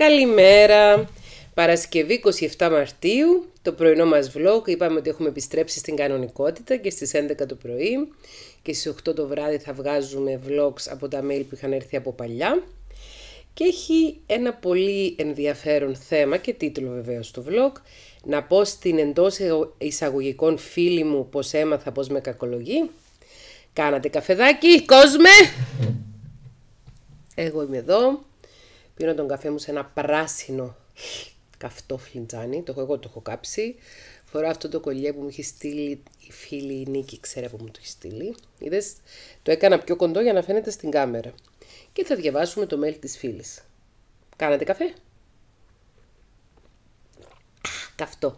Καλημέρα! Παρασκευή 27 Μαρτίου, το πρωινό μας vlog, είπαμε ότι έχουμε επιστρέψει στην κανονικότητα και στις 11 το πρωί και στις 8 το βράδυ θα βγάζουμε vlogs από τα mail που είχαν έρθει από παλιά και έχει ένα πολύ ενδιαφέρον θέμα και τίτλο βεβαίως το vlog να πω στην εντός εισαγωγικών φίλη μου πως έμαθα πως με κακολογεί Κάνατε καφεδάκι, κόσμε! Εγώ είμαι εδώ, Πίνω τον καφέ μου σε ένα πράσινο καυτό φλιτζάνι. Το έχω, εγώ το έχω κάψει. Φοράω αυτό το κολλιέ που μου έχει στείλει η φίλη η Νίκη, ξέρει που μου το έχει στείλει. Είδες, το έκανα πιο κοντό για να φαίνεται στην κάμερα. Και θα διαβάσουμε το mail της φίλης. Κάνατε καφέ? Καυτό.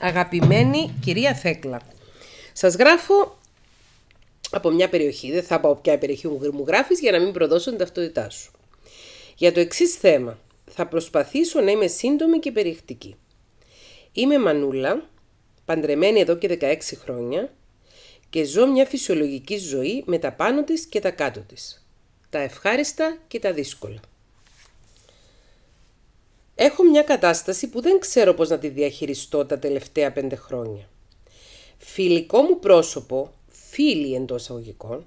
Αγαπημένη κυρία Θέκλα, σας γράφω από μια περιοχή, δεν θα πάω ποια περιοχή μου γράφεις για να μην προδώσω την ταυτότητά σου. Για το εξής θέμα, θα προσπαθήσω να είμαι σύντομη και περιεκτική. Είμαι μανούλα, παντρεμένη εδώ και 16 χρόνια και ζω μια φυσιολογική ζωή με τα πάνω της και τα κάτω της. Τα ευχάριστα και τα δύσκολα. Έχω μια κατάσταση που δεν ξέρω πώς να τη διαχειριστώ τα τελευταία πέντε χρόνια. Φιλικό μου πρόσωπο, φίλοι εντός αγωγικών,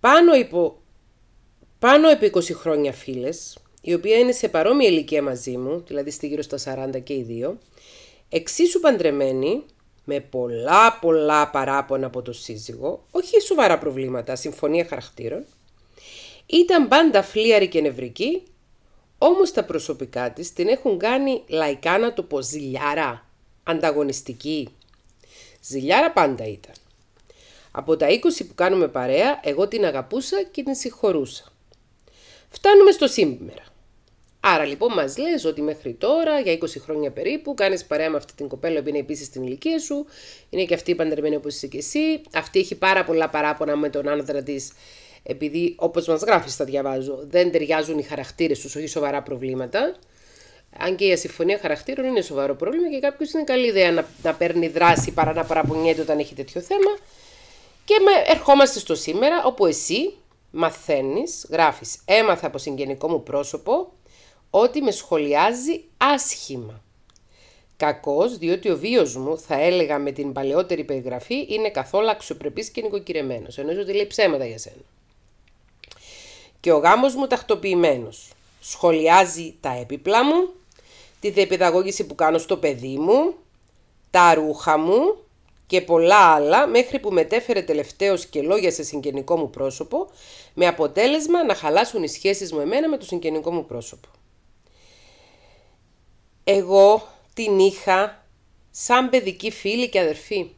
πάνω υπό πάνω από 20 χρόνια φίλες, η οποία είναι σε παρόμοια ηλικία μαζί μου, δηλαδή στη γύρω στα 40 και οι δύο, εξίσου παντρεμένη, με πολλά πολλά παράπονα από τον σύζυγο, όχι σοβαρά προβλήματα, συμφωνία χαρακτήρων, ήταν πάντα φλίαρη και νευρική, όμως τα προσωπικά της την έχουν κάνει λαϊκά να το πω ζηλιάρα, ανταγωνιστική. Ζηλιάρα πάντα ήταν. Από τα 20 που κάνουμε παρέα, εγώ την αγαπούσα και την συγχωρούσα. Φτάνουμε στο σήμερα. Άρα λοιπόν μας λες ότι μέχρι τώρα, για 20 χρόνια περίπου, κάνεις παρέα με αυτή την κοπέλα που είναι επίσης στην ηλικία σου, είναι και αυτή η παντρεμένη όπως είσαι και εσύ. Αυτή έχει πάρα πολλά παράπονα με τον άνδρα της, επειδή όπως μας γράφεις, τα διαβάζω, δεν ταιριάζουν οι χαρακτήρες τους, όχι σοβαρά προβλήματα. Αν και η ασυμφωνία χαρακτήρων είναι σοβαρό πρόβλημα και κάποιος είναι καλή ιδέα να, να παίρνει δράση παρά να παραπονιέται όταν έχει τέτοιο θέμα. Και με ερχόμαστε στο σήμερα, όπου εσύ μαθαίνεις, γράφεις «Έμαθα από συγγενικό μου πρόσωπο ότι με σχολιάζει άσχημα». Κακός, διότι ο βίος μου, θα έλεγα με την παλαιότερη περιγραφή, είναι καθόλου αξιοπρεπής και νοικοκυρεμένος. Εννοείς ότι λέει ψέματα για σένα. Και ο γάμος μου τακτοποιημένος. Σχολιάζει τα έπιπλα μου, τη διαπαιδαγώγηση που κάνω στο παιδί μου, τα ρούχα μου, και πολλά άλλα μέχρι που μετέφερε τελευταίως και λόγια σε συγγενικό μου πρόσωπο με αποτέλεσμα να χαλάσουν οι σχέσεις μου εμένα με το συγγενικό μου πρόσωπο. Εγώ την είχα σαν παιδική φίλη και αδερφή.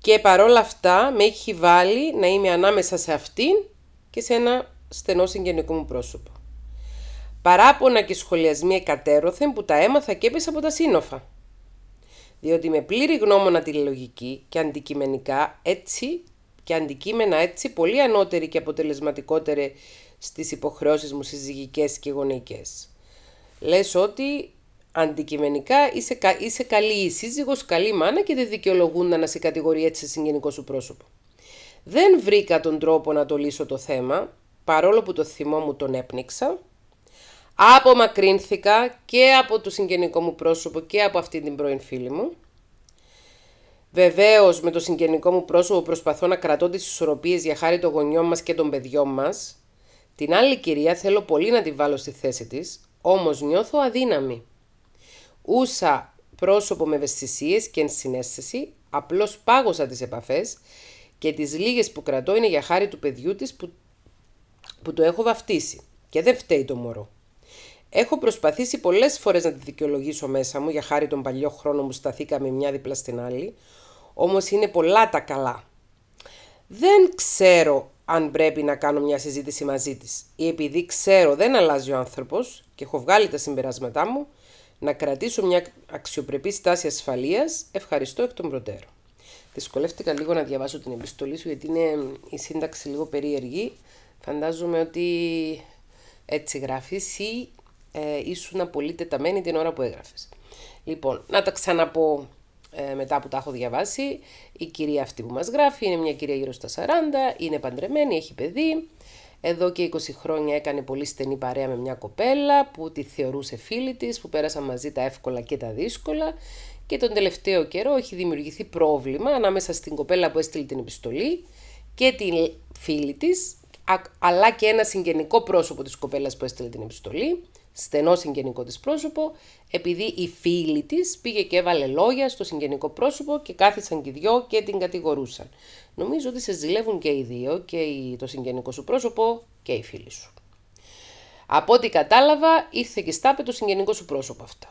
Και παρόλα αυτά με έχει βάλει να είμαι ανάμεσα σε αυτήν και σε ένα στενό συγγενικό μου πρόσωπο. Παράπονα και σχολιασμοί εκατέρωθεν που τα έμαθα και έπεσα από τα σύνοφα διότι με πλήρη γνώμονα τη λογική και αντικειμενικά έτσι και αντικείμενα έτσι πολύ ανώτερη και αποτελεσματικότερη στις υποχρεώσεις μου συζυγικές και γονεϊκές. Λες ότι αντικειμενικά είσαι, κα, είσαι καλή σύζυγος, καλή μάνα και δεν δικαιολογούν να σε κατηγορεί έτσι σε συγγενικό σου πρόσωπο. Δεν βρήκα τον τρόπο να το λύσω το θέμα, παρόλο που το θυμό μου τον έπνιξα, απομακρύνθηκα και από το συγγενικό μου πρόσωπο και από αυτή την πρώην φίλη μου. Βεβαίως, με το συγγενικό μου πρόσωπο προσπαθώ να κρατώ τις ισορροπίες για χάρη των γονιών μας και των παιδιών μας. Την άλλη κυρία θέλω πολύ να τη βάλω στη θέση της, όμως νιώθω αδύναμη. Ούσα πρόσωπο με ευαισθησίες και ενσυναίσθηση, απλώς πάγωσα τις επαφές και τις λίγες που κρατώ είναι για χάρη του παιδιού της που, που το έχω βαφτίσει. Και δεν φταίει το μωρό. Έχω προσπαθήσει πολλές φορές να τη δικαιολογήσω μέσα μου για χάρη τον παλιό χρόνο που σταθήκαμε μια δίπλα στην άλλη, όμως είναι πολλά τα καλά. Δεν ξέρω αν πρέπει να κάνω μια συζήτηση μαζί της, ή επειδή ξέρω δεν αλλάζει ο άνθρωπος και έχω βγάλει τα συμπεράσματά μου, να κρατήσω μια αξιοπρεπή στάση ασφαλείας, ευχαριστώ εκ των προτέρων. Δυσκολεύτηκα λίγο να διαβάσω την επιστολή σου, γιατί είναι η σύνταξη λίγο περίεργη. Φαντάζομαι ότι έτσι γράφεις ε, ήσουν πολύ τεταμένη την ώρα που έγραφες. Λοιπόν, να τα ξαναπώ ε, μετά που τα έχω διαβάσει. Η κυρία αυτή που μας γράφει είναι μια κυρία γύρω στα 40, είναι παντρεμένη, έχει παιδί. Εδώ και 20 χρόνια έκανε πολύ στενή παρέα με μια κοπέλα που τη θεωρούσε φίλη της, που πέρασαν μαζί τα εύκολα και τα δύσκολα και τον τελευταίο καιρό έχει δημιουργηθεί πρόβλημα ανάμεσα στην κοπέλα που έστειλε την επιστολή και την φίλη της αλλά και ένα συγγενικό πρόσωπο της κοπέλας που έστειλε την επιστολή, στενό συγγενικό της πρόσωπο, επειδή η φίλη της πήγε και έβαλε λόγια στο συγγενικό πρόσωπο και κάθισαν και οι δυο και την κατηγορούσαν. Νομίζω ότι σε ζηλεύουν και οι δύο, και το συγγενικό σου πρόσωπο και η φίλη σου. Από ό,τι κατάλαβα, ήρθε και στάπε το συγγενικό σου πρόσωπο αυτά.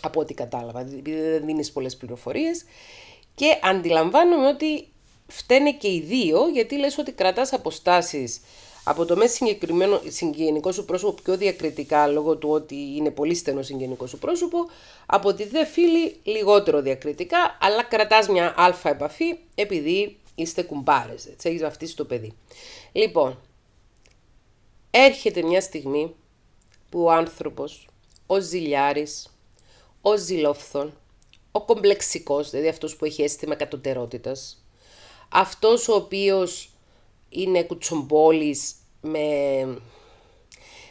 Από ό,τι κατάλαβα, επειδή δηλαδή δεν δίνεις πολλές πληροφορίες. Και αντιλαμβάνομαι ότι φταίνε και οι δύο γιατί λες ότι κρατάς αποστάσεις από το μέση συγκεκριμένο συγγενικό σου πρόσωπο πιο διακριτικά λόγω του ότι είναι πολύ στενό συγγενικό σου πρόσωπο, από τη δε φίλη λιγότερο διακριτικά, αλλά κρατάς μια αλφα επαφή επειδή είστε κουμπάρες, έτσι έχεις βαφτίσει το παιδί. Λοιπόν, έρχεται μια στιγμή που ο άνθρωπος, ο ζηλιάρης, ο ζηλόφθον, ο κομπλεξικός, δηλαδή αυτός που έχει αίσθημα κατωτερότητας, αυτός ο οποίος είναι κουτσομπόλης με,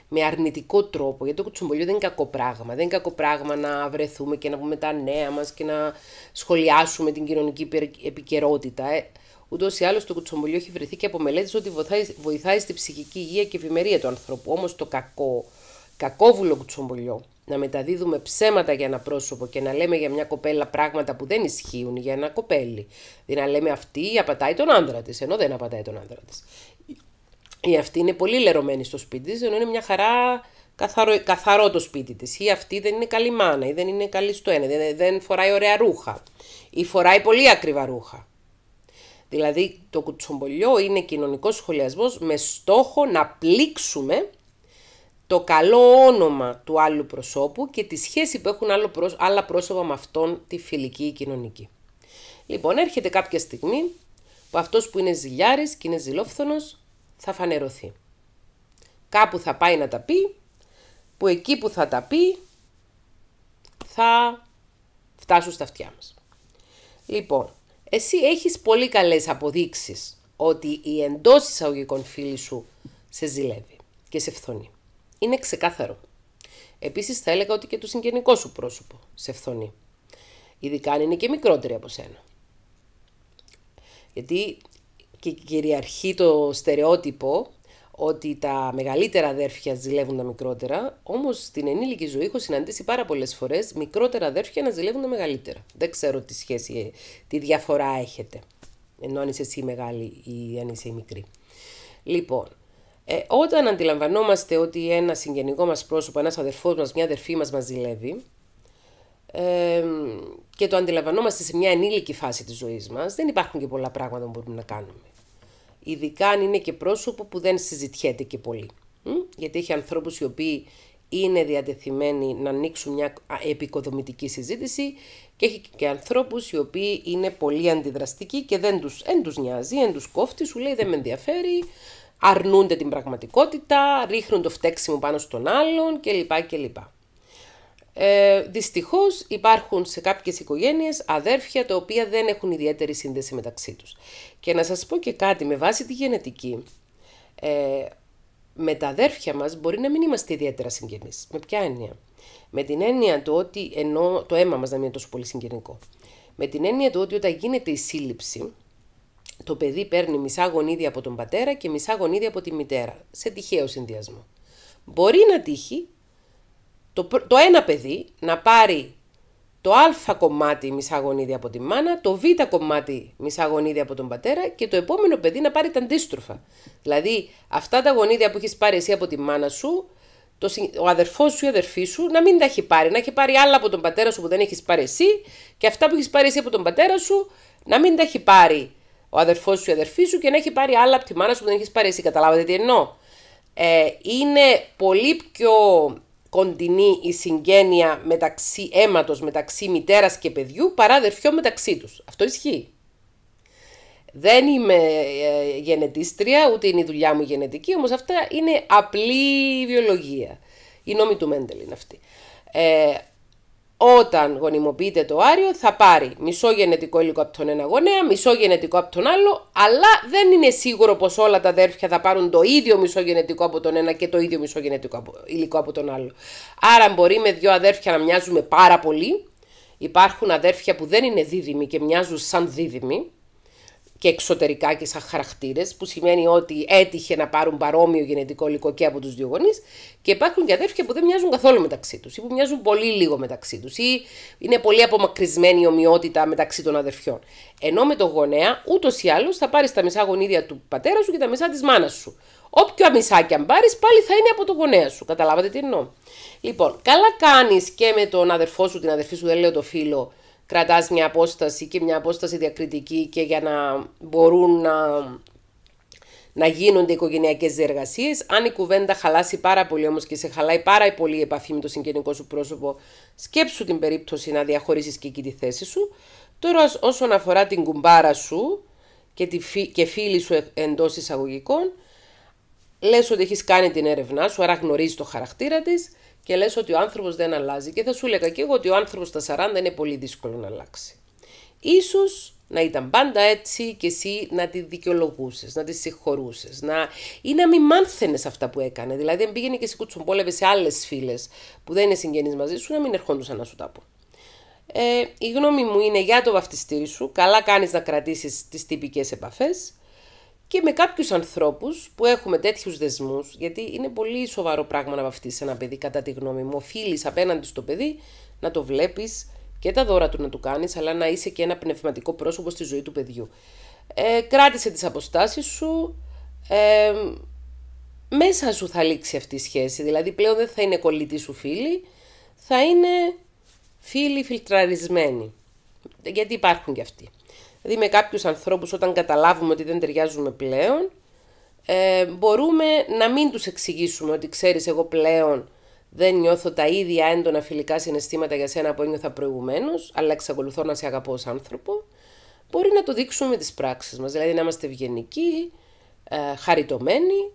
με αρνητικό τρόπο, γιατί το κουτσομπολιό δεν είναι κακό πράγμα. Δεν είναι κακό πράγμα να βρεθούμε και να πούμε τα νέα μας και να σχολιάσουμε την κοινωνική επικαιρότητα. Ε. Ούτως ή άλλως το κουτσομπολιό έχει βρεθεί και από μελέτες ότι βοηθάει, βοηθάει στη ψυχική υγεία και ευημερία του ανθρώπου. Όμως το κακό, κακόβουλο κουτσομπολιό να μεταδίδουμε ψέματα για ένα πρόσωπο και να λέμε για μια κοπέλα πράγματα που δεν ισχύουν για ένα κοπέλι. Δηλαδή να λέμε αυτή απατάει τον άντρα της, ενώ δεν απατάει τον άντρα της. Η αυτή είναι πολύ λερωμένη στο σπίτι της, ενώ είναι μια χαρά καθαρό, καθαρό το σπίτι της. Ή αυτή δεν είναι καλή μάνα, ή δεν είναι καλή στο ένα, δεν, δεν φοράει ωραία ρούχα, ή φοράει πολύ ακριβά ρούχα. Δηλαδή το κουτσομπολιό είναι κοινωνικός σχολιασμός με στόχο να πλήξουμε το καλό όνομα του άλλου προσώπου και τη σχέση που έχουν άλλα πρόσωπα με αυτόν τη φιλική ή κοινωνική. Λοιπόν, έρχεται κάποια στιγμή που αυτός που είναι ζηλιάρης και είναι ζηλόφθονος θα φανερωθεί. Κάπου θα πάει να τα πει, που εκεί που θα τα πει θα φτάσουν στα αυτιά μας. Λοιπόν, εσύ έχεις πολύ καλές αποδείξεις ότι η εντός εισαγωγικών φίλη σου σε ζηλεύει και σε φθονεί είναι ξεκάθαρο. Επίσης, θα έλεγα ότι και το συγγενικό σου πρόσωπο σε φθονεί. Ειδικά αν είναι και μικρότερη από σένα. Γιατί και κυριαρχεί το στερεότυπο ότι τα μεγαλύτερα αδέρφια ζηλεύουν τα μικρότερα, όμως στην ενήλικη ζωή έχω συναντήσει πάρα πολλές φορές μικρότερα αδέρφια να ζηλεύουν τα μεγαλύτερα. Δεν ξέρω τι σχέση, τι διαφορά έχετε. Ενώ αν είσαι εσύ μεγάλη ή αν είσαι η αν εισαι Λοιπόν, ε, όταν αντιλαμβανόμαστε ότι ένα συγγενικό μας πρόσωπο, ένας αδερφός μας, μια αδερφή μας μας ζηλεύει ε, και το αντιλαμβανόμαστε σε μια ενήλικη φάση της ζωής μας, δεν υπάρχουν και πολλά πράγματα που μπορούμε να κάνουμε. Ειδικά αν είναι και πρόσωπο που δεν συζητιέται και πολύ. Γιατί έχει ανθρώπους οι οποίοι είναι διατεθειμένοι να ανοίξουν μια επικοδομητική συζήτηση και έχει και ανθρώπους οι οποίοι είναι πολύ αντιδραστικοί και δεν τους, δεν τους νοιάζει, δεν τους κόφτει, σου λέει δεν με ενδιαφέρει, αρνούνται την πραγματικότητα, ρίχνουν το φταίξιμο πάνω στον άλλον κλπ. κλπ. Ε, Δυστυχώς υπάρχουν σε κάποιες οικογένειες αδέρφια τα οποία δεν έχουν ιδιαίτερη σύνδεση μεταξύ τους. Και να σας πω και κάτι, με βάση τη γενετική, ε, με τα αδέρφια μας μπορεί να μην είμαστε ιδιαίτερα συγγενείς. Με ποια έννοια. Με την έννοια του ότι ενώ το αίμα μας να μην είναι τόσο πολύ συγγενικό. Με την έννοια του ότι όταν γίνεται η σύλληψη, το παιδί παίρνει μισά γονίδια από τον πατέρα και μισά γονίδια από τη μητέρα, σε τυχαίο συνδυασμό. Μπορεί να τύχει το, το ένα παιδί να πάρει το α κομμάτι μισά γονίδια από τη μάνα, το β κομμάτι μισά γονίδια από τον πατέρα και το επόμενο παιδί να πάρει τα αντίστροφα. Δηλαδή, αυτά τα γονίδια που έχεις πάρει εσύ από τη μάνα σου, το, ο αδερφός σου ή η αδερφή σου να μην τα έχει πάρει. Να έχει πάρει άλλα από τον πατέρα σου που δεν έχεις πάρει εσύ και αυτά που έχεις πάρει εσύ από τον πατέρα σου να μην τα έχει πάρει ο αδερφός σου ή η αδερφη σου και να έχει πάρει άλλα από τη μάνα σου που δεν έχεις πάρει εσύ. Καταλάβατε τι εννοώ. Ε, είναι πολύ πιο κοντινή η συγγένεια μεταξύ αίματος, μεταξύ μητέρας και παιδιού παρά αδερφιό μεταξύ τους. Αυτό ισχύει. Δεν είμαι ε, γενετίστρια, ούτε είναι η δουλειά μου γενετική, όμως αυτά είναι απλή βιολογία. Η νόμη του Μέντελ είναι αυτή. Ε, όταν γονιμοποιείται το άριο θα πάρει μισό γενετικό υλικό από τον ένα γονέα, μισό γενετικό από τον άλλο, αλλά δεν είναι σίγουρο πως όλα τα αδέρφια θα πάρουν το ίδιο μισό γενετικό από τον ένα και το ίδιο μισό γενετικό υλικό από τον άλλο. Άρα μπορεί με δύο αδέρφια να μοιάζουμε πάρα πολύ. Υπάρχουν αδέρφια που δεν είναι δίδυμοι και μοιάζουν σαν δίδυμοι, και εξωτερικά και σαν χαρακτήρες, που σημαίνει ότι έτυχε να πάρουν παρόμοιο γενετικό υλικό και από τους δύο γονείς. Και υπάρχουν και αδέρφια που δεν μοιάζουν καθόλου μεταξύ τους ή που μοιάζουν πολύ λίγο μεταξύ τους ή είναι πολύ απομακρυσμένη η ομοιότητα μεταξύ των αδερφιών. Ενώ με τον γονέα, ούτως ή άλλως θα πάρεις τα μισά γονίδια του πατέρα σου και τα μισά της μάνας σου. Όποιο μισάκι αν πάρεις, πάλι θα είναι από το γονέα σου. Καταλάβατε τι εννοώ. Λοιπόν, καλά κάνεις και με τον αδερφό σου, την αδερφή σου, δεν λέω το φίλο, κρατάς μια απόσταση και μια απόσταση διακριτική και για να μπορούν να, να γίνονται οικογενειακές διεργασίες. Αν η κουβέντα χαλάσει πάρα πολύ όμως και σε χαλάει πάρα πολύ η επαφή με το συγγενικό σου πρόσωπο, σκέψου την περίπτωση να διαχωρίσεις και εκεί τη θέση σου. Τώρα, όσον αφορά την κουμπάρα σου και, τη και φίλη σου ε, εντός εισαγωγικών, λες ότι έχεις κάνει την έρευνά σου, άρα γνωρίζεις το χαρακτήρα της και λες ότι ο άνθρωπος δεν αλλάζει και θα σου έλεγα και εγώ ότι ο άνθρωπος στα 40 είναι πολύ δύσκολο να αλλάξει. Ίσως να ήταν πάντα έτσι και εσύ να τη δικαιολογούσες, να τη συγχωρούσες, να... ή να μην μάθαινες αυτά που έκανε. Δηλαδή, αν πήγαινε και σε κουτσομπόλευε σε άλλες φίλες που δεν είναι συγγενείς μαζί σου, να μην ερχόντουσαν να σου τα πω. Ε, η γνώμη μου είναι για το βαφτιστήρι σου. Καλά κάνεις να κρατήσεις τις τυπικές επαφές και με κάποιους ανθρώπους που έχουμε τέτοιους δεσμούς, γιατί είναι πολύ σοβαρό πράγμα να βαφτίσεις ένα παιδί, κατά τη γνώμη μου. Οφείλεις απέναντι στο παιδί να το βλέπεις και τα δώρα του να του κάνεις, αλλά να είσαι και ένα πνευματικό πρόσωπο στη ζωή του παιδιού. Ε, κράτησε τις αποστάσεις σου. Ε, μέσα σου θα λήξει αυτή η σχέση. Δηλαδή πλέον δεν θα είναι κολλητή σου φίλη, θα είναι φίλη φιλτραρισμένη, Γιατί υπάρχουν και αυτοί. Δηλαδή με κάποιους ανθρώπους όταν καταλάβουμε ότι δεν ταιριάζουμε πλέον, ε, μπορούμε να μην τους εξηγήσουμε ότι ξέρεις εγώ πλέον δεν νιώθω τα ίδια έντονα φιλικά συναισθήματα για σένα που ένιωθα προηγουμένως, αλλά εξακολουθώ να σε αγαπώ ως άνθρωπο. Μπορεί να το δείξουμε με τις πράξεις μας, δηλαδή να είμαστε ευγενικοί, ε, χαριτωμένοι,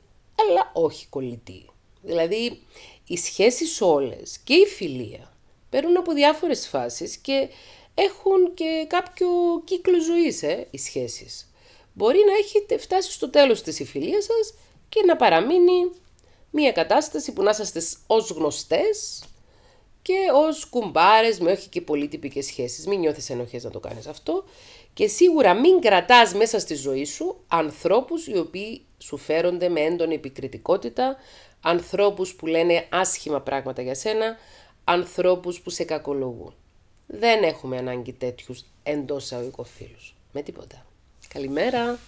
αλλά όχι κολλητοί. Δηλαδή οι σχέσεις όλες και η φιλία παίρνουν από διάφορες φάσεις και έχουν και κάποιο κύκλο ζωής ε, οι σχέσεις. Μπορεί να έχετε φτάσει στο τέλος της συμφιλίας σας και να παραμείνει μια κατάσταση που να είσαστε ως γνωστές και ως κουμπάρες με όχι και πολύ τυπικές σχέσεις. Μην νιώθεις ενοχές να το κάνεις αυτό και σίγουρα μην κρατάς μέσα στη ζωή σου ανθρώπους οι οποίοι σου φέρονται με έντονη επικριτικότητα, ανθρώπους που λένε άσχημα πράγματα για σένα, ανθρώπους που σε κακολογούν δεν έχουμε ανάγκη τέτοιους εντός φίλους. Με τίποτα. Καλημέρα!